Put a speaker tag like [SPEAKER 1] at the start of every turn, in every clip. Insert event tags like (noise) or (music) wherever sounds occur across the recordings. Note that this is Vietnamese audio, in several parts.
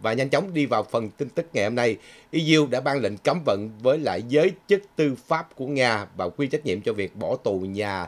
[SPEAKER 1] Và nhanh chóng đi vào phần tin tức ngày hôm nay, EU đã ban lệnh cấm vận với lại giới chức tư pháp của Nga và quy trách nhiệm cho việc bỏ tù nhà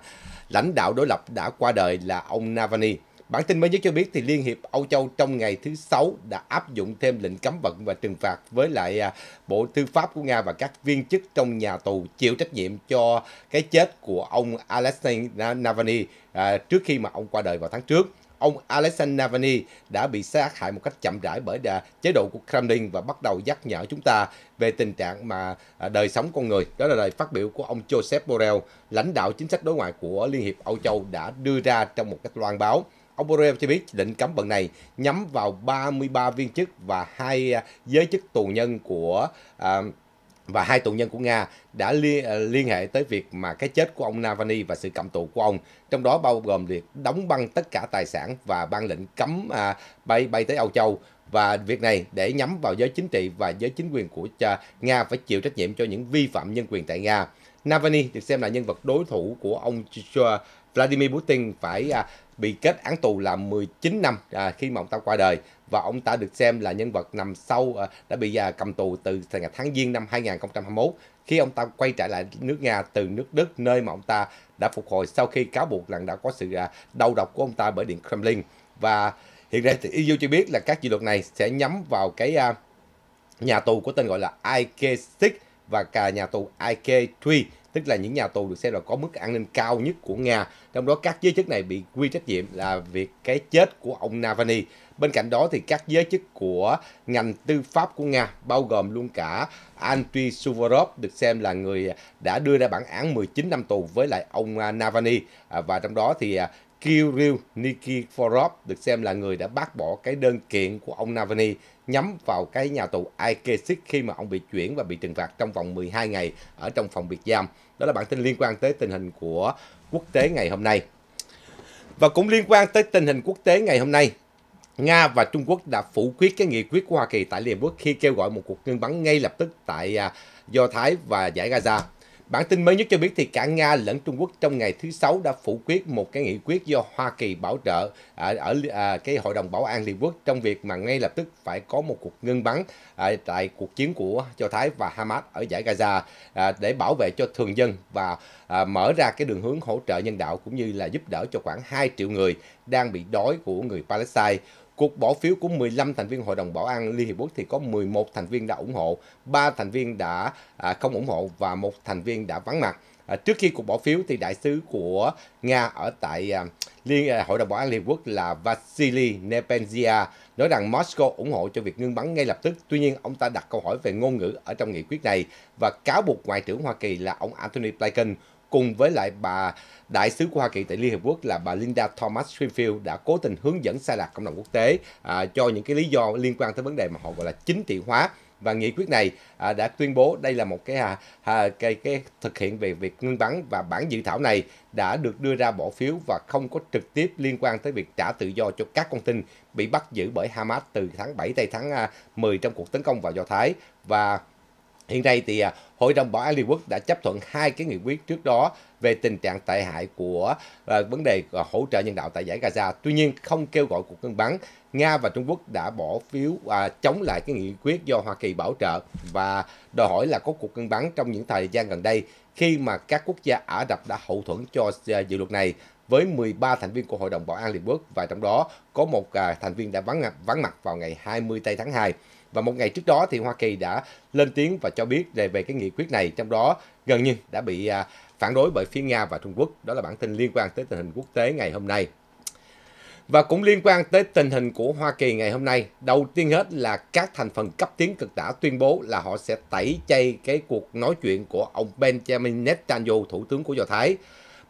[SPEAKER 1] lãnh đạo đối lập đã qua đời là ông Navalny. Bản tin mới nhất cho biết thì Liên hiệp Âu Châu trong ngày thứ Sáu đã áp dụng thêm lệnh cấm vận và trừng phạt với lại à, Bộ Tư pháp của Nga và các viên chức trong nhà tù chịu trách nhiệm cho cái chết của ông Alexei Navalny à, trước khi mà ông qua đời vào tháng trước ông Alexander Navalny đã bị sát hại một cách chậm rãi bởi chế độ của Kremlin và bắt đầu nhắc nhở chúng ta về tình trạng mà à, đời sống con người. Đó là lời phát biểu của ông Joseph Borrell, lãnh đạo chính sách đối ngoại của Liên hiệp Âu Châu đã đưa ra trong một cách loan báo. Ông Borrell cho biết định cấm vận này nhắm vào 33 viên chức và hai à, giới chức tù nhân của uh, và hai tù nhân của Nga đã liên, à, liên hệ tới việc mà cái chết của ông Navalny và sự cầm tù của ông, trong đó bao gồm việc đóng băng tất cả tài sản và ban lệnh cấm à, bay bay tới Âu Châu và việc này để nhắm vào giới chính trị và giới chính quyền của Nga phải chịu trách nhiệm cho những vi phạm nhân quyền tại Nga. Navalny được xem là nhân vật đối thủ của ông Vladimir Putin phải à, bị kết án tù là 19 năm à, khi mà ông ta qua đời và ông ta được xem là nhân vật nằm sâu ờ, đã bị à, cầm tù từ tháng Giêng năm 2021 khi ông ta quay trở lại nước Nga từ nước Đức nơi mà ông ta đã phục hồi sau khi cáo buộc rằng đã có sự à, đầu độc của ông ta bởi Điện Kremlin. Và hiện nay thì EU cho biết là các dự luật này sẽ nhắm vào cái à, nhà tù của tên gọi là IK6 và cả nhà tù IK3 tức là những nhà tù được xem là có mức an ninh cao nhất của Nga. Trong đó các giới chức này bị quy trách nhiệm là việc cái chết của ông Navalny. Bên cạnh đó thì các giới chức của ngành tư pháp của Nga bao gồm luôn cả Andriy Suvorov được xem là người đã đưa ra bản án 19 năm tù với lại ông à, Navalny à, và trong đó thì à, Kirill Nikiforov được xem là người đã bác bỏ cái đơn kiện của ông Navalny nhắm vào cái nhà tù Aikesik khi mà ông bị chuyển và bị trừng phạt trong vòng 12 ngày ở trong phòng biệt giam. Đó là bản tin liên quan tới tình hình của quốc tế ngày hôm nay. Và cũng liên quan tới tình hình quốc tế ngày hôm nay, Nga và Trung Quốc đã phủ quyết cái nghị quyết của Hoa Kỳ tại Liên Quốc khi kêu gọi một cuộc ngưng bắn ngay lập tức tại à, Do Thái và giải Gaza Bản tin mới nhất cho biết thì cả Nga lẫn Trung Quốc trong ngày thứ Sáu đã phủ quyết một cái nghị quyết do Hoa Kỳ bảo trợ à, ở, à, cái Hội đồng Bảo an Liên Quốc trong việc mà ngay lập tức phải có một cuộc ngưng bắn à, tại cuộc chiến của cho Thái và Hamas ở giải Gaza để bảo vệ cho thường dân và mở ra cái đường hướng hỗ trợ nhân đạo cũng như là giúp đỡ cho khoảng 2 triệu người đang bị đói của người Palestine. Cuộc bỏ phiếu của 15 thành viên Hội đồng Bảo an Liên Hiệp Quốc thì có 11 thành viên đã ủng hộ, 3 thành viên đã à, không ủng hộ và một thành viên đã vắng mặt. À, trước khi cuộc bỏ phiếu thì đại sứ của Nga ở tại à, Liên Hội đồng Bảo an Liên Hợp Quốc là Vasily Nepenzia nói rằng Moscow ủng hộ cho việc ngưng bắn ngay lập tức. Tuy nhiên, ông ta đặt câu hỏi về ngôn ngữ ở trong nghị quyết này và cáo buộc Ngoại trưởng Hoa Kỳ là ông Antony Blinken cùng với lại bà đại sứ của Hoa Kỳ tại Liên Hiệp Quốc là bà Linda Thomas Greenfield đã cố tình hướng dẫn sai lạc cộng đồng quốc tế à, cho những cái lý do liên quan tới vấn đề mà họ gọi là chính trị hóa và nghị quyết này à, đã tuyên bố đây là một cái à, à, cái cái thực hiện về việc ngưng bắn và bản dự thảo này đã được đưa ra bỏ phiếu và không có trực tiếp liên quan tới việc trả tự do cho các con tin bị bắt giữ bởi Hamas từ tháng 7 tới tháng 10 à, trong cuộc tấn công vào Do Thái và Hiện nay thì à, Hội đồng Bảo an Liên Quốc đã chấp thuận hai cái nghị quyết trước đó về tình trạng tệ hại của à, vấn đề à, hỗ trợ nhân đạo tại giải Gaza. Tuy nhiên, không kêu gọi cuộc ngưng bắn, Nga và Trung Quốc đã bỏ phiếu à, chống lại cái nghị quyết do Hoa Kỳ bảo trợ và đòi hỏi là có cuộc ngưng bắn trong những thời gian gần đây khi mà các quốc gia Ả Rập đã hậu thuẫn cho dự luật này với 13 thành viên của Hội đồng Bảo an Liên Quốc và trong đó có một thành viên đã vắng, vắng mặt vào ngày 20 tây tháng 2. Và một ngày trước đó thì Hoa Kỳ đã lên tiếng và cho biết về cái nghị quyết này, trong đó gần như đã bị à, phản đối bởi phía Nga và Trung Quốc. Đó là bản tin liên quan tới tình hình quốc tế ngày hôm nay. Và cũng liên quan tới tình hình của Hoa Kỳ ngày hôm nay, đầu tiên hết là các thành phần cấp tiến cực tả tuyên bố là họ sẽ tẩy chay cái cuộc nói chuyện của ông Benjamin Netanyahu, thủ tướng của Do Thái.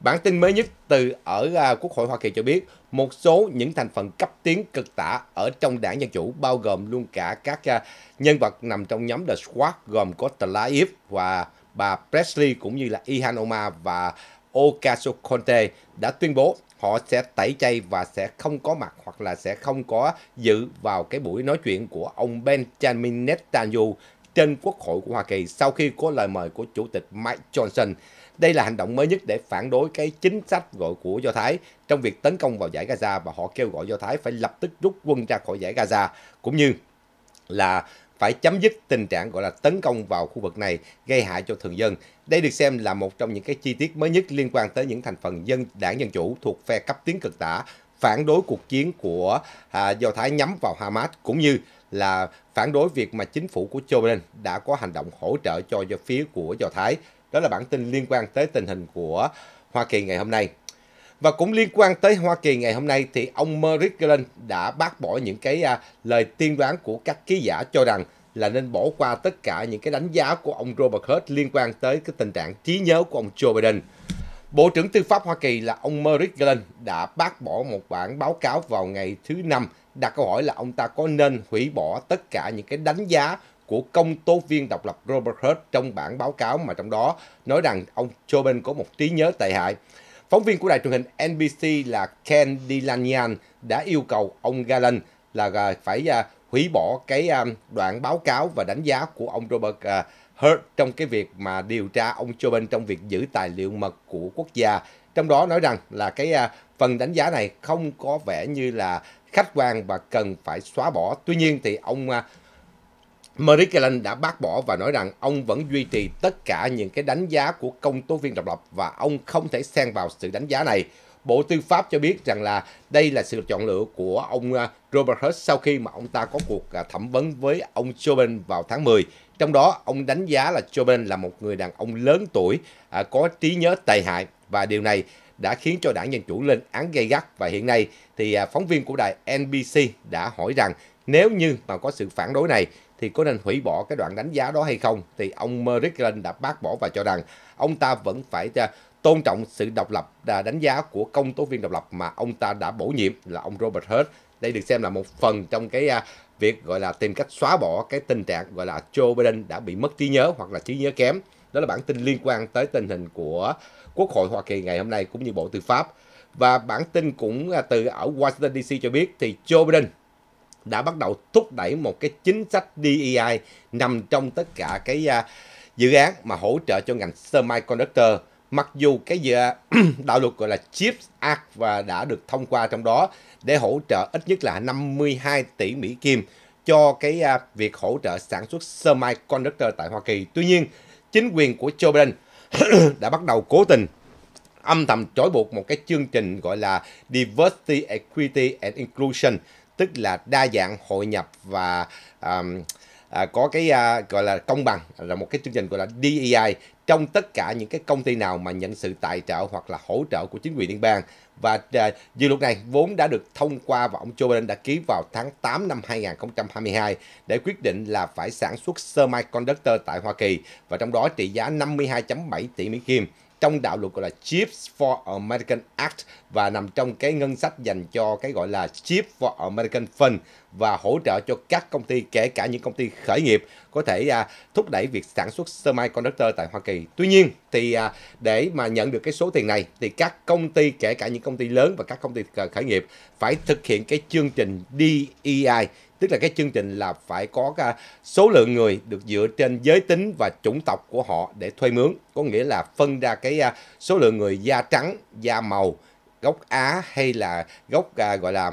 [SPEAKER 1] Bản tin mới nhất từ ở à, Quốc hội Hoa Kỳ cho biết một số những thành phần cấp tiến cực tả ở trong đảng Dân Chủ bao gồm luôn cả các à, nhân vật nằm trong nhóm The Squad gồm có Tlaib và bà Presley cũng như là Ihan Omar và Ocasio-Cortez đã tuyên bố họ sẽ tẩy chay và sẽ không có mặt hoặc là sẽ không có dự vào cái buổi nói chuyện của ông Benjamin Netanyahu trên Quốc hội của Hoa Kỳ sau khi có lời mời của Chủ tịch Mike Johnson. Đây là hành động mới nhất để phản đối cái chính sách gọi của Do Thái trong việc tấn công vào giải Gaza và họ kêu gọi Do Thái phải lập tức rút quân ra khỏi giải Gaza cũng như là phải chấm dứt tình trạng gọi là tấn công vào khu vực này gây hại cho thường dân. Đây được xem là một trong những cái chi tiết mới nhất liên quan tới những thành phần dân đảng Dân Chủ thuộc phe cấp tiến cực tả phản đối cuộc chiến của à, Do Thái nhắm vào Hamas cũng như là phản đối việc mà chính phủ của Joe Biden đã có hành động hỗ trợ cho phía của Do Thái đó là bản tin liên quan tới tình hình của Hoa Kỳ ngày hôm nay. Và cũng liên quan tới Hoa Kỳ ngày hôm nay thì ông Merrick Garland đã bác bỏ những cái à, lời tiên đoán của các ký giả cho rằng là nên bỏ qua tất cả những cái đánh giá của ông Robert Hurt liên quan tới cái tình trạng trí nhớ của ông Joe Biden. Bộ trưởng Tư pháp Hoa Kỳ là ông Merrick Garland đã bác bỏ một bản báo cáo vào ngày thứ Năm đặt câu hỏi là ông ta có nên hủy bỏ tất cả những cái đánh giá của công tố viên độc lập Robert Hurt trong bản báo cáo mà trong đó nói rằng ông Tobin có một trí nhớ tệ hại. Phóng viên của đài truyền hình NBC là Ken Delanian đã yêu cầu ông Galen là à, phải à, hủy bỏ cái à, đoạn báo cáo và đánh giá của ông Robert Hurt trong cái việc mà điều tra ông Tobin trong việc giữ tài liệu mật của quốc gia. Trong đó nói rằng là cái phần đánh giá này không có vẻ như là khách quan và cần phải xóa bỏ. Tuy nhiên thì ông Merrick đã bác bỏ và nói rằng ông vẫn duy trì tất cả những cái đánh giá của công tố viên độc lập và ông không thể xen vào sự đánh giá này. Bộ Tư pháp cho biết rằng là đây là sự chọn lựa của ông à, Robert Hurt sau khi mà ông ta có cuộc à, thẩm vấn với ông Joe Biden vào tháng 10. Trong đó, ông đánh giá là Joe Biden là một người đàn ông lớn tuổi, à, có trí nhớ tệ hại và điều này đã khiến cho đảng Dân Chủ lên án gay gắt và hiện nay thì phóng viên của đài NBC đã hỏi rằng nếu như mà có sự phản đối này thì có nên hủy bỏ cái đoạn đánh giá đó hay không? Thì ông Merrick đã bác bỏ và cho rằng ông ta vẫn phải à, tôn trọng sự độc lập à, đánh giá của công tố viên độc lập mà ông ta đã bổ nhiệm là ông Robert Hurt. Đây được xem là một phần trong cái à, việc gọi là tìm cách xóa bỏ cái tình trạng gọi là Joe Biden đã bị mất trí nhớ hoặc là trí nhớ kém. Đó là bản tin liên quan tới tình hình của Quốc hội Hoa Kỳ ngày hôm nay cũng như Bộ Tư pháp. Và bản tin cũng từ ở Washington DC cho biết thì Joe Biden đã bắt đầu thúc đẩy một cái chính sách DEI nằm trong tất cả cái uh, dự án mà hỗ trợ cho ngành semiconductor. Mặc dù cái dự (clears throat) đạo luật gọi là Chips Act và đã được thông qua trong đó để hỗ trợ ít nhất là 52 tỷ Mỹ Kim cho cái uh, việc hỗ trợ sản xuất semiconductor tại Hoa Kỳ. Tuy nhiên, chính quyền của Joe Biden (clears throat) đã bắt đầu cố tình âm thầm trói buộc một cái chương trình gọi là Diversity, Equity and Inclusion tức là đa dạng hội nhập và um, à, có cái à, gọi là công bằng là một cái chương trình gọi là DEI trong tất cả những cái công ty nào mà nhận sự tài trợ hoặc là hỗ trợ của chính quyền liên bang và à, dự luật này vốn đã được thông qua và ông Joe Biden đã ký vào tháng 8 năm 2022 để quyết định là phải sản xuất semiconductor tại Hoa Kỳ và trong đó trị giá 52.7 tỷ Mỹ Kim trong đạo luật gọi là Chips for American Act và nằm trong cái ngân sách dành cho cái gọi là Chips for American Fund và hỗ trợ cho các công ty kể cả những công ty khởi nghiệp có thể à, thúc đẩy việc sản xuất semiconductor tại Hoa Kỳ. Tuy nhiên thì à, để mà nhận được cái số tiền này thì các công ty kể cả những công ty lớn và các công ty khởi nghiệp phải thực hiện cái chương trình DEI tức là cái chương trình là phải có cái số lượng người được dựa trên giới tính và chủng tộc của họ để thuê mướn có nghĩa là phân ra cái à, số lượng người da trắng da màu gốc Á hay là gốc à, gọi là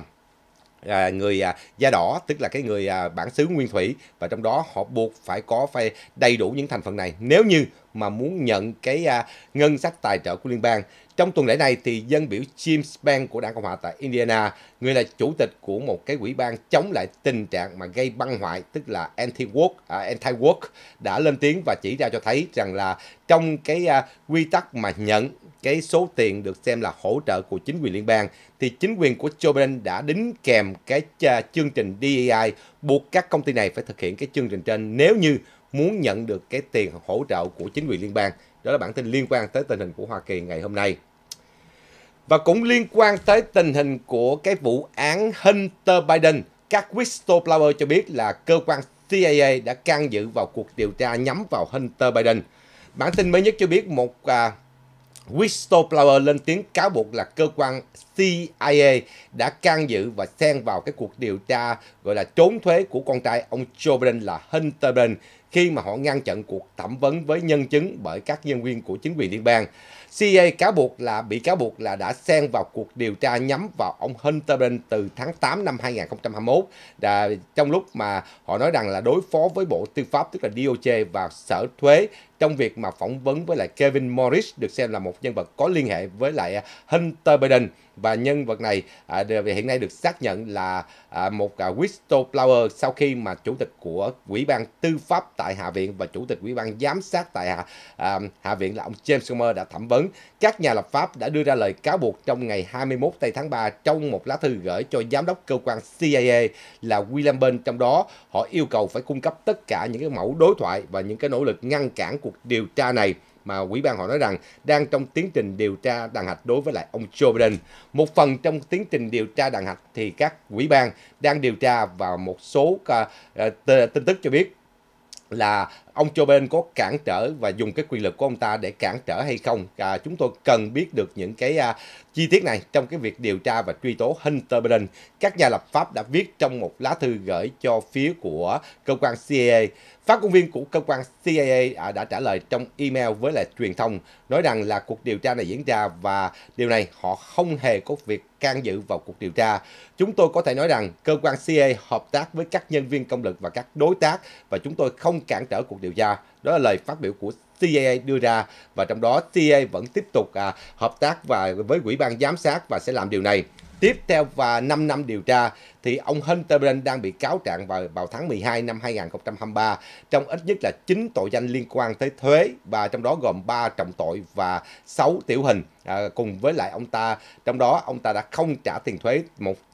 [SPEAKER 1] à, người à, da đỏ tức là cái người à, bản xứ nguyên thủy và trong đó họ buộc phải có phải đầy đủ những thành phần này nếu như mà muốn nhận cái à, ngân sách tài trợ của liên bang. Trong tuần lễ này thì dân biểu James Bank của Đảng Cộng hòa tại Indiana, người là chủ tịch của một cái quỹ ban chống lại tình trạng mà gây băng hoại tức là anti-work, à, anti-work đã lên tiếng và chỉ ra cho thấy rằng là trong cái à, quy tắc mà nhận cái số tiền được xem là hỗ trợ của chính quyền liên bang thì chính quyền của Joe Biden đã đính kèm cái à, chương trình DEI buộc các công ty này phải thực hiện cái chương trình trên nếu như muốn nhận được cái tiền hỗ trợ của chính quyền liên bang. Đó là bản tin liên quan tới tình hình của Hoa Kỳ ngày hôm nay. Và cũng liên quan tới tình hình của cái vụ án Hunter Biden, các whistleblower cho biết là cơ quan CIA đã can dự vào cuộc điều tra nhắm vào Hunter Biden. Bản tin mới nhất cho biết một à, whistleblower lên tiếng cáo buộc là cơ quan CIA đã can dự và xen vào cái cuộc điều tra gọi là trốn thuế của con trai ông Joe Biden là Hunter Biden khi mà họ ngăn chặn cuộc thẩm vấn với nhân chứng bởi các nhân viên của chính quyền liên bang. CIA cáo buộc là bị cáo buộc là đã xen vào cuộc điều tra nhắm vào ông Hunter Biden từ tháng 8 năm 2021 đã, trong lúc mà họ nói rằng là đối phó với Bộ Tư pháp tức là DOJ và Sở Thuế trong việc mà phỏng vấn với lại Kevin Morris được xem là một nhân vật có liên hệ với lại à, Hunter Biden và nhân vật này à, hiện nay được xác nhận là à, một à, whistleblower sau khi mà chủ tịch của ủy ban tư pháp tại hạ viện và chủ tịch ủy ban giám sát tại hạ hạ viện là ông James Comer đã thẩm vấn các nhà lập pháp đã đưa ra lời cáo buộc trong ngày 21 tây tháng 3 trong một lá thư gửi cho giám đốc cơ quan CIA là William Burn trong đó họ yêu cầu phải cung cấp tất cả những cái mẫu đối thoại và những cái nỗ lực ngăn cản của cuộc điều tra này mà quỹ ban họ nói rằng đang trong tiến trình điều tra đàn hạch đối với lại ông Joe Biden. Một phần trong tiến trình điều tra đàn hạch thì các quỹ ban đang điều tra vào một số ờ, ờ, tin tức cho biết là ông Joe Biden có cản trở và dùng cái quyền lực của ông ta để cản trở hay không. À, chúng tôi cần biết được những cái à, chi tiết này trong cái việc điều tra và truy tố Hunter Biden. Các nhà lập pháp đã viết trong một lá thư gửi cho phía của cơ quan CIA. Phát ngôn viên của cơ quan CIA à, đã trả lời trong email với lại truyền thông nói rằng là cuộc điều tra này diễn ra và điều này họ không hề có việc can dự vào cuộc điều tra. Chúng tôi có thể nói rằng cơ quan CIA hợp tác với các nhân viên công lực và các đối tác và chúng tôi không cản trở cuộc cuộc điều tra. Đó là lời phát biểu của CIA đưa ra và trong đó CIA vẫn tiếp tục à, hợp tác và với quỹ ban giám sát và sẽ làm điều này. Tiếp theo và 5 năm điều tra thì ông Hunter Biden đang bị cáo trạng vào vào tháng 12 năm 2023 trong ít nhất là 9 tội danh liên quan tới thuế và trong đó gồm 3 trọng tội và 6 tiểu hình à, cùng với lại ông ta trong đó ông ta đã không trả tiền thuế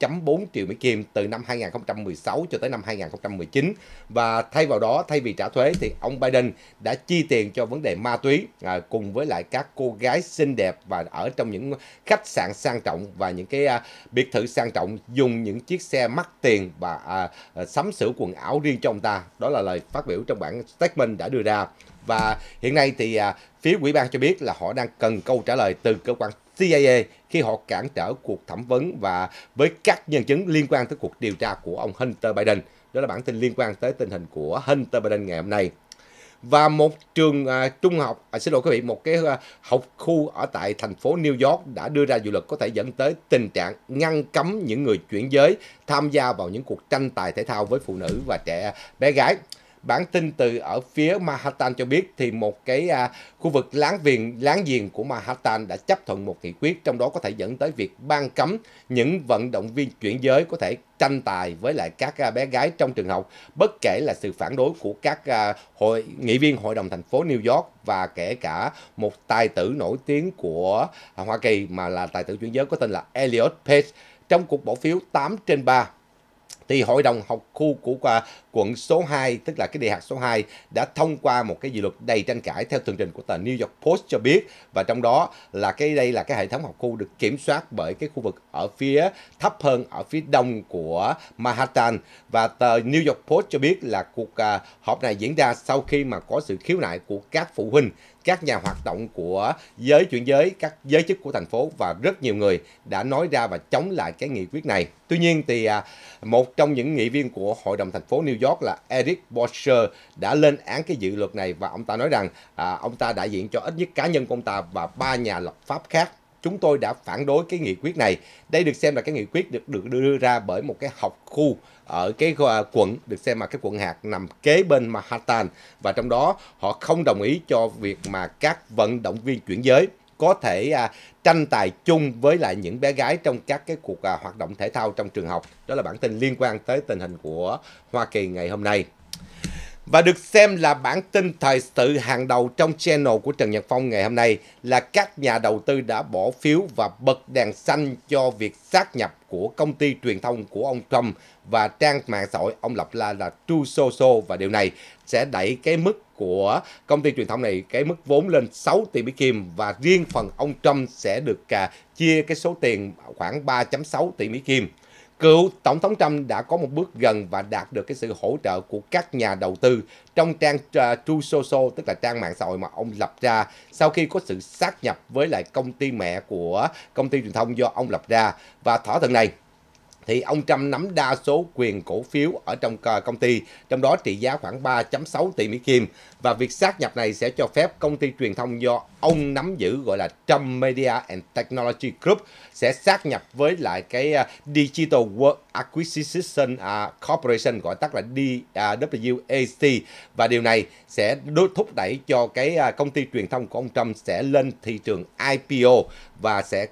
[SPEAKER 1] 1.4 triệu Mỹ Kim từ năm 2016 cho tới năm 2019 và thay vào đó thay vì trả thuế thì ông Biden đã chi tiền cho vấn đề ma túy à, cùng với lại các cô gái xinh đẹp và ở trong những khách sạn sang trọng và những cái à, biệt thự sang trọng dùng những chiếc xe xe mắc tiền và à, à, sắm sửa quần áo riêng cho ông ta. Đó là lời phát biểu trong bản statement đã đưa ra. Và hiện nay thì à, phía quỹ ban cho biết là họ đang cần câu trả lời từ cơ quan CIA khi họ cản trở cuộc thẩm vấn và với các nhân chứng liên quan tới cuộc điều tra của ông Hunter Biden. Đó là bản tin liên quan tới tình hình của Hunter Biden ngày hôm nay và một trường à, trung học à, xin lỗi quý vị một cái à, học khu ở tại thành phố New York đã đưa ra dự luật có thể dẫn tới tình trạng ngăn cấm những người chuyển giới tham gia vào những cuộc tranh tài thể thao với phụ nữ và trẻ bé gái. Bản tin từ ở phía Manhattan cho biết thì một cái à, khu vực láng viền láng giềng của Manhattan đã chấp thuận một nghị quyết trong đó có thể dẫn tới việc ban cấm những vận động viên chuyển giới có thể tranh tài với lại các à, bé gái trong trường học bất kể là sự phản đối của các à, hội nghị viên hội đồng thành phố New York và kể cả một tài tử nổi tiếng của Hoa Kỳ mà là tài tử chuyển giới có tên là Elliot Page trong cuộc bỏ phiếu 8 trên 3 thì hội đồng học khu của quận số 2 tức là cái đại học số 2 đã thông qua một cái dự luật đầy tranh cãi theo tường trình của tờ New York Post cho biết và trong đó là cái đây là cái hệ thống học khu được kiểm soát bởi cái khu vực ở phía thấp hơn ở phía đông của Manhattan và tờ New York Post cho biết là cuộc à, họp này diễn ra sau khi mà có sự khiếu nại của các phụ huynh các nhà hoạt động của giới chuyển giới, các giới chức của thành phố và rất nhiều người đã nói ra và chống lại cái nghị quyết này. Tuy nhiên thì à, một trong những nghị viên của hội đồng thành phố New York là Eric Boxer đã lên án cái dự luật này và ông ta nói rằng à, ông ta đại diện cho ít nhất cá nhân của ông ta và ba nhà lập pháp khác chúng tôi đã phản đối cái nghị quyết này. Đây được xem là cái nghị quyết được được đưa ra bởi một cái học khu ở cái à, quận được xem là cái quận hạt nằm kế bên Manhattan và trong đó họ không đồng ý cho việc mà các vận động viên chuyển giới có thể à, tranh tài chung với lại những bé gái trong các cái cuộc à, hoạt động thể thao trong trường học. Đó là bản tin liên quan tới tình hình của Hoa Kỳ ngày hôm nay. Và được xem là bản tin thời sự hàng đầu trong channel của Trần Nhật Phong ngày hôm nay là các nhà đầu tư đã bỏ phiếu và bật đèn xanh cho việc sát nhập của công ty truyền thông của ông Trump và trang mạng xã hội ông lập la là True Social và điều này sẽ đẩy cái mức của công ty truyền thông này cái mức vốn lên 6 tỷ Mỹ Kim và riêng phần ông Trump sẽ được à, chia cái số tiền khoảng 3.6 tỷ Mỹ Kim cựu Tổng thống Trump đã có một bước gần và đạt được cái sự hỗ trợ của các nhà đầu tư trong trang uh, True Social, tức là trang mạng xã hội mà ông lập ra sau khi có sự sát nhập với lại công ty mẹ của công ty truyền thông do ông lập ra. Và thỏa thuận này thì ông Trump nắm đa số quyền cổ phiếu ở trong à, công ty, trong đó trị giá khoảng 3.6 tỷ Mỹ Kim. Và việc sát nhập này sẽ cho phép công ty truyền thông do ông nắm giữ gọi là Trump Media and Technology Group sẽ sát nhập với lại cái à, Digital World Acquisition à, Corporation gọi tắt là DWAC và điều này sẽ thúc đẩy cho cái à, công ty truyền thông của ông Trump sẽ lên thị trường IPO và sẽ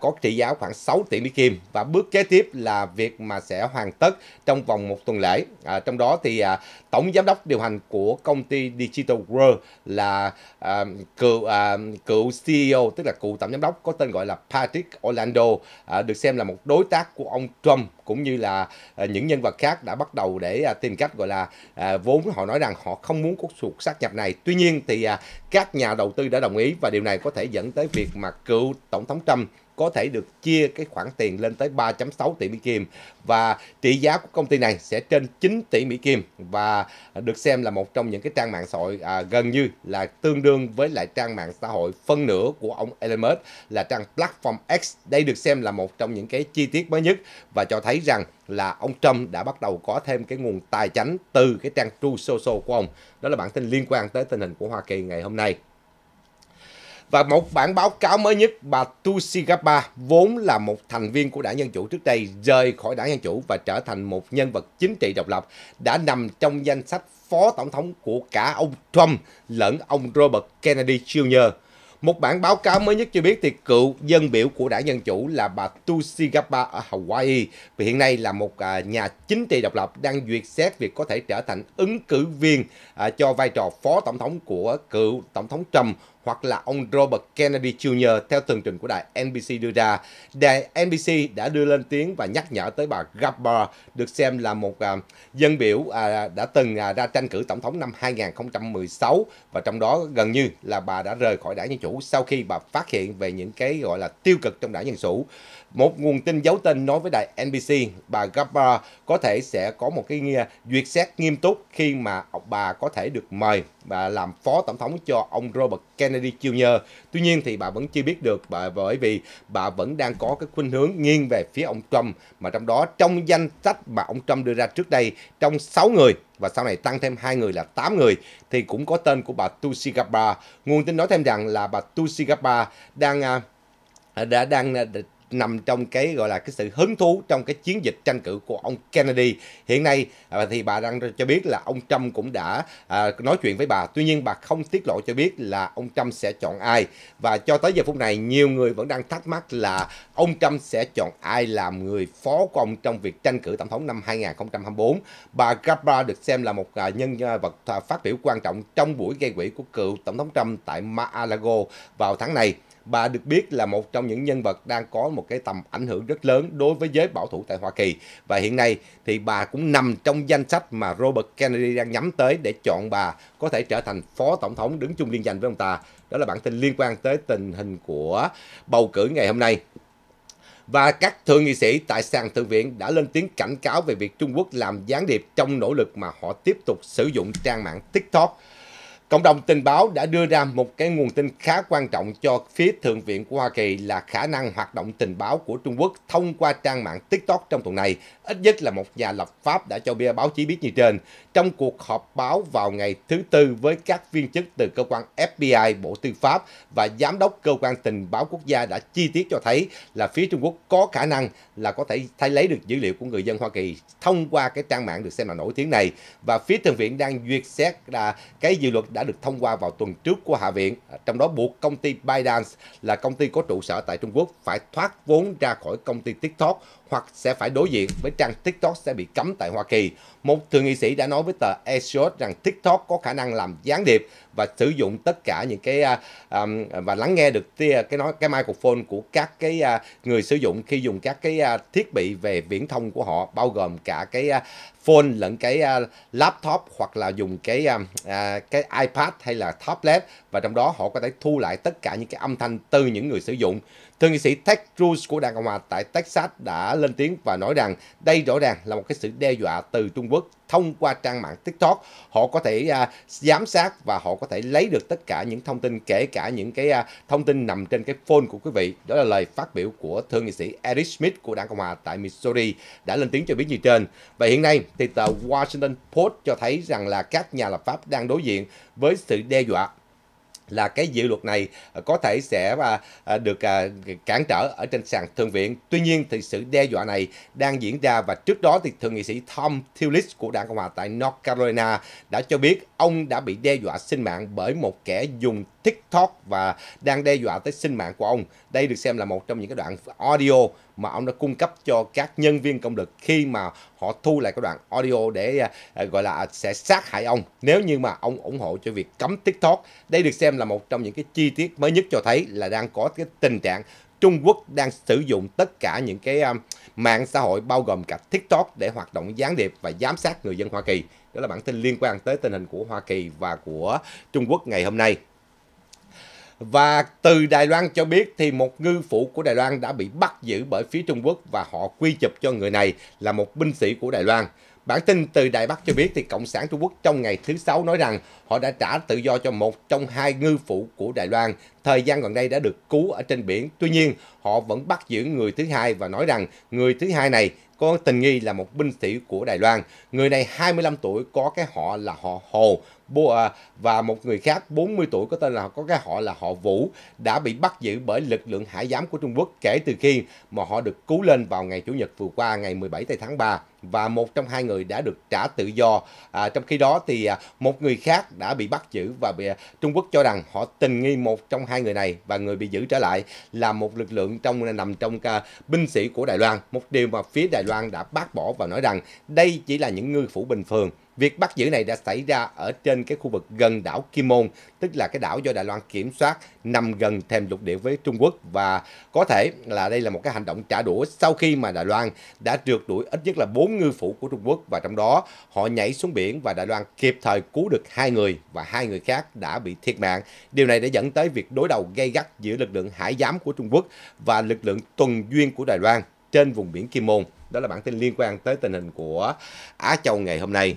[SPEAKER 1] có trị giá khoảng 6 tỷ Mỹ Kim và bước kế tiếp là việc mà sẽ hoàn tất trong vòng một tuần lễ trong đó thì tổng giám đốc điều hành của công ty Digital World là à, cựu um, cựu CEO tức là cựu tổng giám đốc có tên gọi là Patrick Orlando uh, được xem là một đối tác của ông Trump cũng như là uh, những nhân vật khác đã bắt đầu để uh, tìm cách gọi là uh, vốn họ nói rằng họ không muốn cuộc cuộc sát nhập này. Tuy nhiên thì uh, các nhà đầu tư đã đồng ý và điều này có thể dẫn tới việc mà cựu tổng thống Trump có thể được chia cái khoản tiền lên tới 3.6 tỷ Mỹ Kim và trị giá của công ty này sẽ trên 9 tỷ Mỹ Kim và được xem là một trong những cái trang mạng xã hội à, gần như là tương đương với lại trang mạng xã hội phân nửa của ông Elon Musk là trang Platform X. Đây được xem là một trong những cái chi tiết mới nhất và cho thấy rằng là ông Trump đã bắt đầu có thêm cái nguồn tài chính từ cái trang True Social của ông. Đó là bản tin liên quan tới tình hình của Hoa Kỳ ngày hôm nay. Và một bản báo cáo mới nhất, bà Tushigapa vốn là một thành viên của đảng Dân Chủ trước đây, rời khỏi đảng Dân Chủ và trở thành một nhân vật chính trị độc lập, đã nằm trong danh sách phó tổng thống của cả ông Trump lẫn ông Robert Kennedy Jr. Một bản báo cáo mới nhất cho biết thì cựu dân biểu của đảng Dân Chủ là bà Tushigapa ở Hawaii vì hiện nay là một à, nhà chính trị độc lập đang duyệt xét việc có thể trở thành ứng cử viên à, cho vai trò phó tổng thống của cựu tổng thống Trump hoặc là ông Robert Kennedy Jr. theo tường trình của đài NBC đưa ra. Đài NBC đã đưa lên tiếng và nhắc nhở tới bà Gabbard được xem là một à, dân biểu à, đã từng à, ra tranh cử tổng thống năm 2016 và trong đó gần như là bà đã rời khỏi đảng Dân Chủ sau khi bà phát hiện về những cái gọi là tiêu cực trong đảng Dân Chủ. Một nguồn tin giấu tên nói với đài NBC bà Gabbard có thể sẽ có một cái à, duyệt xét nghiêm túc khi mà bà có thể được mời bà làm phó tổng thống cho ông Robert Kennedy Jr. Tuy nhiên thì bà vẫn chưa biết được bà bởi vì bà vẫn đang có cái khuynh hướng nghiêng về phía ông Trump mà trong đó trong danh sách mà ông Trump đưa ra trước đây trong 6 người và sau này tăng thêm hai người là 8 người thì cũng có tên của bà Tulsi Gabbard. Nguồn tin nói thêm rằng là bà Tulsi Gabbard đang à, đã đang à, nằm trong cái gọi là cái sự hứng thú trong cái chiến dịch tranh cử của ông Kennedy. Hiện nay à, thì bà đang cho biết là ông Trump cũng đã à, nói chuyện với bà. Tuy nhiên bà không tiết lộ cho biết là ông Trump sẽ chọn ai và cho tới giờ phút này nhiều người vẫn đang thắc mắc là ông Trump sẽ chọn ai làm người phó của ông trong việc tranh cử tổng thống năm 2024. Bà Capra được xem là một à, nhân à, vật phát biểu quan trọng trong buổi gây quỹ của cựu tổng thống Trump tại Mar-a-Lago vào tháng này bà được biết là một trong những nhân vật đang có một cái tầm ảnh hưởng rất lớn đối với giới bảo thủ tại Hoa Kỳ và hiện nay thì bà cũng nằm trong danh sách mà Robert Kennedy đang nhắm tới để chọn bà có thể trở thành phó tổng thống đứng chung liên danh với ông ta. Đó là bản tin liên quan tới tình hình của bầu cử ngày hôm nay và các thượng nghị sĩ tại sàn thượng viện đã lên tiếng cảnh cáo về việc Trung Quốc làm gián điệp trong nỗ lực mà họ tiếp tục sử dụng trang mạng TikTok Cộng đồng tình báo đã đưa ra một cái nguồn tin khá quan trọng cho phía Thượng viện của Hoa Kỳ là khả năng hoạt động tình báo của Trung Quốc thông qua trang mạng TikTok trong tuần này ít nhất là một nhà lập pháp đã cho báo chí biết như trên trong cuộc họp báo vào ngày thứ Tư với các viên chức từ cơ quan FBI, Bộ Tư pháp và Giám đốc Cơ quan Tình báo Quốc gia đã chi tiết cho thấy là phía Trung Quốc có khả năng là có thể thay lấy được dữ liệu của người dân Hoa Kỳ thông qua cái trang mạng được xem là nổi tiếng này và phía Thượng viện đang duyệt xét là cái dự luật đã được thông qua vào tuần trước của Hạ viện trong đó buộc công ty ByteDance là công ty có trụ sở tại Trung Quốc phải thoát vốn ra khỏi công ty TikTok hoặc sẽ phải đối diện với trang TikTok sẽ bị cấm tại Hoa Kỳ. Một thượng nghị sĩ đã nói với tờ Axios rằng TikTok có khả năng làm gián điệp và sử dụng tất cả những cái um, và lắng nghe được cái nói cái microphone của các cái uh, người sử dụng khi dùng các cái uh, thiết bị về viễn thông của họ bao gồm cả cái uh, phone lẫn cái uh, laptop hoặc là dùng cái uh, cái iPad hay là tablet và trong đó họ có thể thu lại tất cả những cái âm thanh từ những người sử dụng. Thượng nghị sĩ Ted Cruz của Đảng Cộng hòa tại Texas đã lên tiếng và nói rằng đây rõ ràng là một cái sự đe dọa từ Trung Quốc thông qua trang mạng TikTok họ có thể à, giám sát và họ có thể lấy được tất cả những thông tin kể cả những cái à, thông tin nằm trên cái phone của quý vị đó là lời phát biểu của thượng nghị sĩ Eric Smith của đảng Cộng hòa tại Missouri đã lên tiếng cho biết như trên và hiện nay thì tờ Washington Post cho thấy rằng là các nhà lập pháp đang đối diện với sự đe dọa là cái dự luật này à, có thể sẽ à, à, được cản trở ở trên sàn thượng viện. Tuy nhiên thì sự đe dọa này đang diễn ra và trước đó thì thượng nghị sĩ Tom Tillis của đảng Cộng hòa tại North Carolina đã cho biết ông đã bị đe dọa sinh mạng bởi một kẻ dùng TikTok và đang đe dọa tới sinh mạng của ông. Đây được xem là một trong những cái đoạn audio mà ông đã cung cấp cho các nhân viên công lực khi mà họ thu lại cái đoạn audio để à, à, gọi là à, sẽ sát hại ông nếu như mà ông ủng hộ cho việc cấm TikTok. Đây được xem là một trong những cái chi tiết mới nhất cho thấy là đang có cái tình trạng Trung Quốc đang sử dụng tất cả những cái mạng xã hội bao gồm cả TikTok để hoạt động gián điệp và giám sát người dân Hoa Kỳ. Đó là bản tin liên quan tới tình hình của Hoa Kỳ và của Trung Quốc ngày hôm nay. Và từ Đài Loan cho biết thì một ngư phủ của Đài Loan đã bị bắt giữ bởi phía Trung Quốc và họ quy chụp cho người này là một binh sĩ của Đài Loan. Bản tin từ Đài Bắc cho biết thì Cộng sản Trung Quốc trong ngày thứ Sáu nói rằng họ đã trả tự do cho một trong hai ngư phủ của Đài Loan. Thời gian gần đây đã được cứu ở trên biển. Tuy nhiên, họ vẫn bắt giữ người thứ hai và nói rằng người thứ hai này có tình nghi là một binh sĩ của Đài Loan. Người này 25 tuổi có cái họ là họ Hồ, À, và một người khác 40 tuổi có tên là có cái họ là họ Vũ đã bị bắt giữ bởi lực lượng hải giám của Trung Quốc kể từ khi mà họ được cứu lên vào ngày Chủ nhật vừa qua ngày 17 tháng 3 và một trong hai người đã được trả tự do. À, trong khi đó thì à, một người khác đã bị bắt giữ và bị, à, Trung Quốc cho rằng họ tình nghi một trong hai người này và người bị giữ trở lại là một lực lượng trong nằm trong à, binh sĩ của Đài Loan. Một điều mà phía Đài Loan đã bác bỏ và nói rằng đây chỉ là những ngư phủ bình thường Việc bắt giữ này đã xảy ra ở trên cái khu vực gần đảo Kim Môn, tức là cái đảo do Đài Loan kiểm soát, nằm gần thềm lục địa với Trung Quốc và có thể là đây là một cái hành động trả đũa sau khi mà Đài Loan đã trượt đuổi ít nhất là 4 4 ngư phủ của Trung Quốc và trong đó họ nhảy xuống biển và Đài Loan kịp thời cứu được hai người và hai người khác đã bị thiệt mạng. Điều này đã dẫn tới việc đối đầu gay gắt giữa lực lượng hải giám của Trung Quốc và lực lượng tuần duyên của Đài Loan trên vùng biển Kim Môn. Đó là bản tin liên quan tới tình hình của Á Châu ngày hôm nay.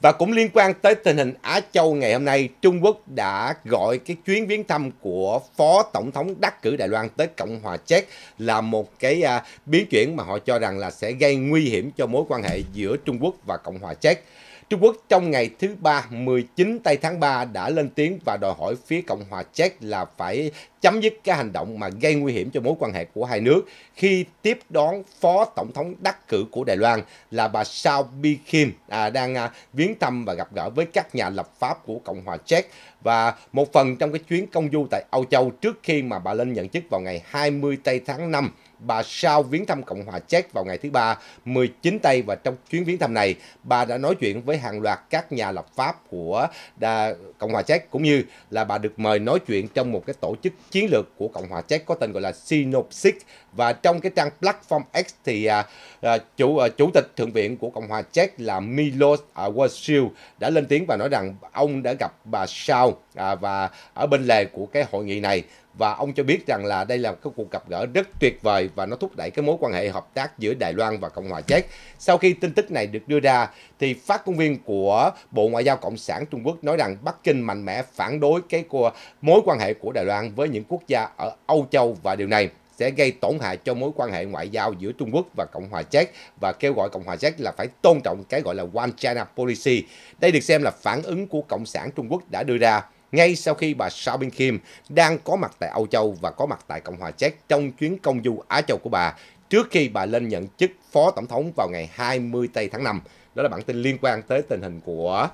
[SPEAKER 1] Và cũng liên quan tới tình hình Á Châu ngày hôm nay, Trung Quốc đã gọi cái chuyến viếng thăm của Phó Tổng thống đắc cử Đài Loan tới Cộng hòa Séc là một cái à, biến chuyển mà họ cho rằng là sẽ gây nguy hiểm cho mối quan hệ giữa Trung Quốc và Cộng hòa Séc. Trung Quốc trong ngày thứ Ba 19 tây tháng 3 đã lên tiếng và đòi hỏi phía Cộng hòa Czech là phải chấm dứt cái hành động mà gây nguy hiểm cho mối quan hệ của hai nước khi tiếp đón Phó Tổng thống đắc cử của Đài Loan là bà Sao Bi Kim à, đang à, viếng thăm và gặp gỡ với các nhà lập pháp của Cộng hòa Czech và một phần trong cái chuyến công du tại Âu Châu trước khi mà bà lên nhận chức vào ngày 20 tây tháng 5 bà sau viếng thăm Cộng hòa Séc vào ngày thứ Ba 19 Tây và trong chuyến viếng thăm này, bà đã nói chuyện với hàng loạt các nhà lập pháp của Đà, Cộng hòa Séc cũng như là bà được mời nói chuyện trong một cái tổ chức chiến lược của Cộng hòa Séc có tên gọi là Sinopsic và trong cái trang Platform X thì à, à, chủ à, chủ tịch thượng viện của Cộng hòa Séc là Milos Wasil đã lên tiếng và nói rằng ông đã gặp bà Sao à, và ở bên lề của cái hội nghị này và ông cho biết rằng là đây là cái cuộc gặp gỡ rất tuyệt vời và nó thúc đẩy cái mối quan hệ hợp tác giữa Đài Loan và Cộng hòa Séc. Sau khi tin tức này được đưa ra thì phát ngôn viên của Bộ Ngoại giao Cộng sản Trung Quốc nói rằng Bắc Kinh mạnh mẽ phản đối cái của mối quan hệ của Đài Loan với những quốc gia ở Âu Châu và điều này sẽ gây tổn hại cho mối quan hệ ngoại giao giữa Trung Quốc và Cộng hòa Séc và kêu gọi Cộng hòa Séc là phải tôn trọng cái gọi là One China Policy. Đây được xem là phản ứng của Cộng sản Trung Quốc đã đưa ra ngay sau khi bà Sao Bin Kim đang có mặt tại Âu Châu và có mặt tại Cộng hòa Séc trong chuyến công du Á Châu của bà trước khi bà lên nhận chức Phó Tổng thống vào ngày 20 tây tháng 5. Đó là bản tin liên quan tới tình hình của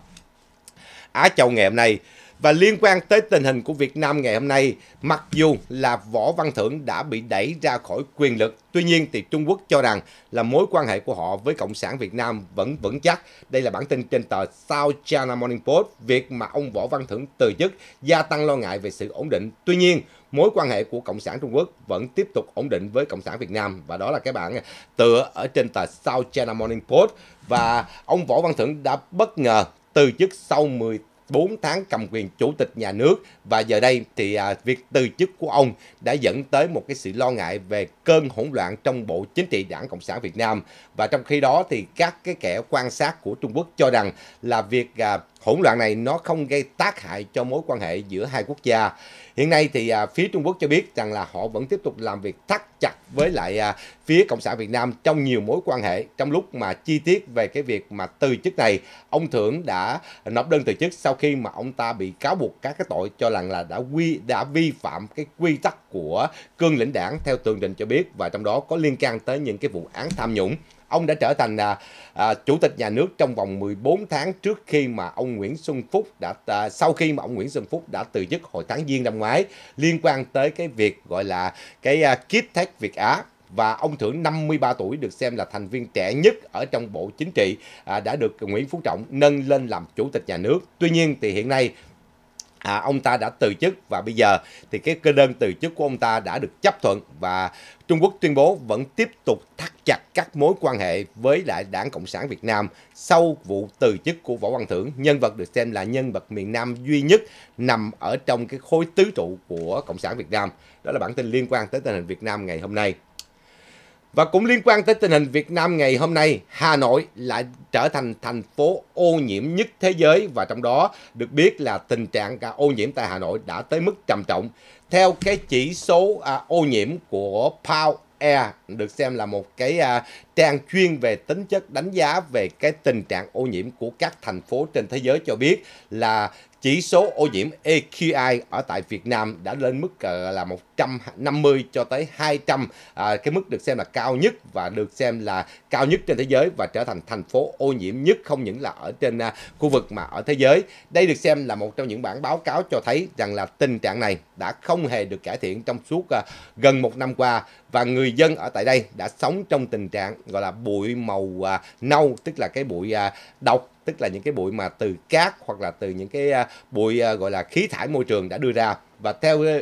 [SPEAKER 1] Á Châu ngày hôm nay. Và liên quan tới tình hình của Việt Nam ngày hôm nay, mặc dù là Võ Văn Thưởng đã bị đẩy ra khỏi quyền lực, tuy nhiên thì Trung Quốc cho rằng là mối quan hệ của họ với Cộng sản Việt Nam vẫn vững chắc. Đây là bản tin trên tờ South China Morning Post, việc mà ông Võ Văn Thưởng từ chức gia tăng lo ngại về sự ổn định. Tuy nhiên, mối quan hệ của Cộng sản Trung Quốc vẫn tiếp tục ổn định với Cộng sản Việt Nam và đó là cái bản tựa ở trên tờ South China Morning Post và ông Võ Văn Thưởng đã bất ngờ từ chức sau 18 4 tháng cầm quyền chủ tịch nhà nước và giờ đây thì à, việc từ chức của ông đã dẫn tới một cái sự lo ngại về cơn hỗn loạn trong bộ chính trị Đảng Cộng sản Việt Nam và trong khi đó thì các cái kẻ quan sát của Trung Quốc cho rằng là việc à, hỗn loạn này nó không gây tác hại cho mối quan hệ giữa hai quốc gia. Hiện nay thì à, phía Trung Quốc cho biết rằng là họ vẫn tiếp tục làm việc thắt chặt với lại à, phía Cộng sản Việt Nam trong nhiều mối quan hệ. Trong lúc mà chi tiết về cái việc mà từ chức này, ông Thưởng đã nộp đơn từ chức sau khi mà ông ta bị cáo buộc các cái tội cho rằng là đã quy đã vi phạm cái quy tắc của cương lĩnh đảng theo tường trình cho biết và trong đó có liên can tới những cái vụ án tham nhũng. Ông đã trở thành à, à, chủ tịch nhà nước trong vòng 14 tháng trước khi mà ông Nguyễn Xuân Phúc đã à, sau khi mà ông Nguyễn Xuân Phúc đã từ chức hồi tháng giêng năm ngoái liên quan tới cái việc gọi là cái à, kiếp thách Việt Á và ông Thưởng 53 tuổi được xem là thành viên trẻ nhất ở trong Bộ Chính trị à, đã được Nguyễn Phú Trọng nâng lên làm chủ tịch nhà nước. Tuy nhiên thì hiện nay à, ông ta đã từ chức và bây giờ thì cái cơ đơn từ chức của ông ta đã được chấp thuận và Trung Quốc tuyên bố vẫn tiếp tục thắt chặt các mối quan hệ với lại Đảng Cộng sản Việt Nam sau vụ từ chức của Võ Văn Thưởng, nhân vật được xem là nhân vật miền Nam duy nhất nằm ở trong cái khối tứ trụ của Cộng sản Việt Nam. Đó là bản tin liên quan tới tình hình Việt Nam ngày hôm nay. Và cũng liên quan tới tình hình Việt Nam ngày hôm nay, Hà Nội lại trở thành thành phố ô nhiễm nhất thế giới và trong đó được biết là tình trạng cả ô nhiễm tại Hà Nội đã tới mức trầm trọng. Theo cái chỉ số à, ô nhiễm của Power Air được xem là một cái à, Trang chuyên về tính chất đánh giá về cái tình trạng ô nhiễm của các thành phố trên thế giới cho biết là chỉ số ô nhiễm AQI ở tại Việt Nam đã lên mức ờ, là 150 cho tới 200, à, cái mức được xem là cao nhất và được xem là cao nhất trên thế giới và trở thành thành phố ô nhiễm nhất không những là ở trên à, khu vực mà ở thế giới. Đây được xem là một trong những bản báo cáo cho thấy rằng là tình trạng này đã không hề được cải thiện trong suốt à, gần một năm qua và người dân ở tại đây đã sống trong tình trạng gọi là bụi màu à, nâu tức là cái bụi à, độc tức là những cái bụi mà từ cát hoặc là từ những cái à, bụi à, gọi là khí thải môi trường đã đưa ra và theo uh,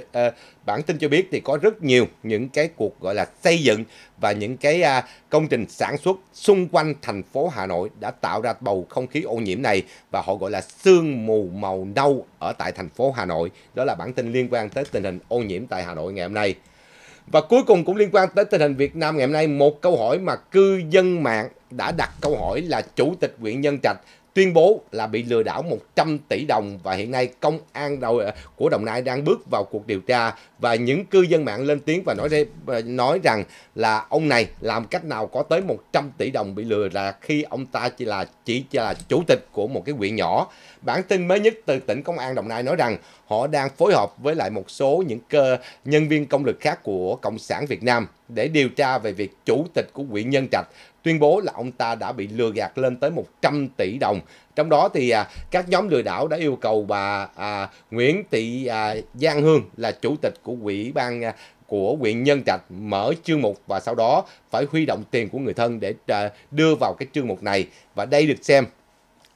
[SPEAKER 1] bản tin cho biết thì có rất nhiều những cái cuộc gọi là xây dựng và những cái uh, công trình sản xuất xung quanh thành phố Hà Nội đã tạo ra bầu không khí ô nhiễm này và họ gọi là sương mù màu nâu ở tại thành phố Hà Nội. Đó là bản tin liên quan tới tình hình ô nhiễm tại Hà Nội ngày hôm nay. Và cuối cùng cũng liên quan tới tình hình Việt Nam ngày hôm nay, một câu hỏi mà cư dân mạng đã đặt câu hỏi là Chủ tịch huyện Nhân Trạch tuyên bố là bị lừa đảo 100 tỷ đồng và hiện nay công an đầu, của Đồng Nai đang bước vào cuộc điều tra và những cư dân mạng lên tiếng và nói đây nói rằng là ông này làm cách nào có tới 100 tỷ đồng bị lừa là khi ông ta chỉ là chỉ là chủ tịch của một cái huyện nhỏ. Bản tin mới nhất từ tỉnh công an Đồng Nai nói rằng họ đang phối hợp với lại một số những cơ nhân viên công lực khác của Cộng sản Việt Nam để điều tra về việc chủ tịch của huyện Nhân Trạch tuyên bố là ông ta đã bị lừa gạt lên tới 100 tỷ đồng trong đó thì à, các nhóm lừa đảo đã yêu cầu bà à, Nguyễn Thị à, Giang Hương là chủ tịch của quỹ ban à, của huyện Nhân Trạch mở chương mục và sau đó phải huy động tiền của người thân để à, đưa vào cái chương mục này và đây được xem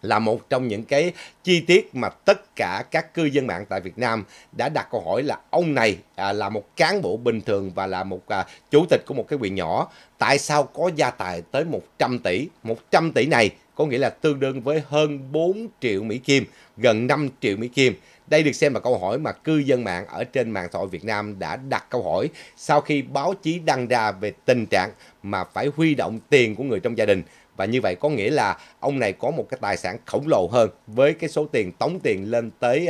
[SPEAKER 1] là một trong những cái chi tiết mà tất cả các cư dân mạng tại Việt Nam đã đặt câu hỏi là ông này à, là một cán bộ bình thường và là một à, chủ tịch của một cái quyền nhỏ tại sao có gia tài tới 100 tỷ 100 tỷ này có nghĩa là tương đương với hơn 4 triệu Mỹ Kim, gần 5 triệu Mỹ Kim. Đây được xem là câu hỏi mà cư dân mạng ở trên mạng xã hội Việt Nam đã đặt câu hỏi sau khi báo chí đăng ra về tình trạng mà phải huy động tiền của người trong gia đình và như vậy có nghĩa là ông này có một cái tài sản khổng lồ hơn với cái số tiền tống tiền lên tới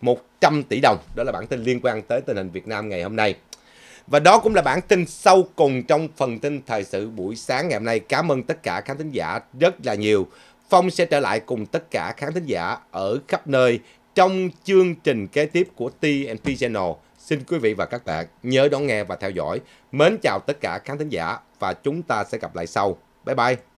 [SPEAKER 1] 100 à, tỷ đồng. Đó là bản tin liên quan tới tình hình Việt Nam ngày hôm nay. Và đó cũng là bản tin sâu cùng trong phần tin thời sự buổi sáng ngày hôm nay. Cảm ơn tất cả khán thính giả rất là nhiều. Phong sẽ trở lại cùng tất cả khán thính giả ở khắp nơi trong chương trình kế tiếp của TNT Channel. Xin quý vị và các bạn nhớ đón nghe và theo dõi. Mến chào tất cả khán thính giả và chúng ta sẽ gặp lại sau. Bye bye!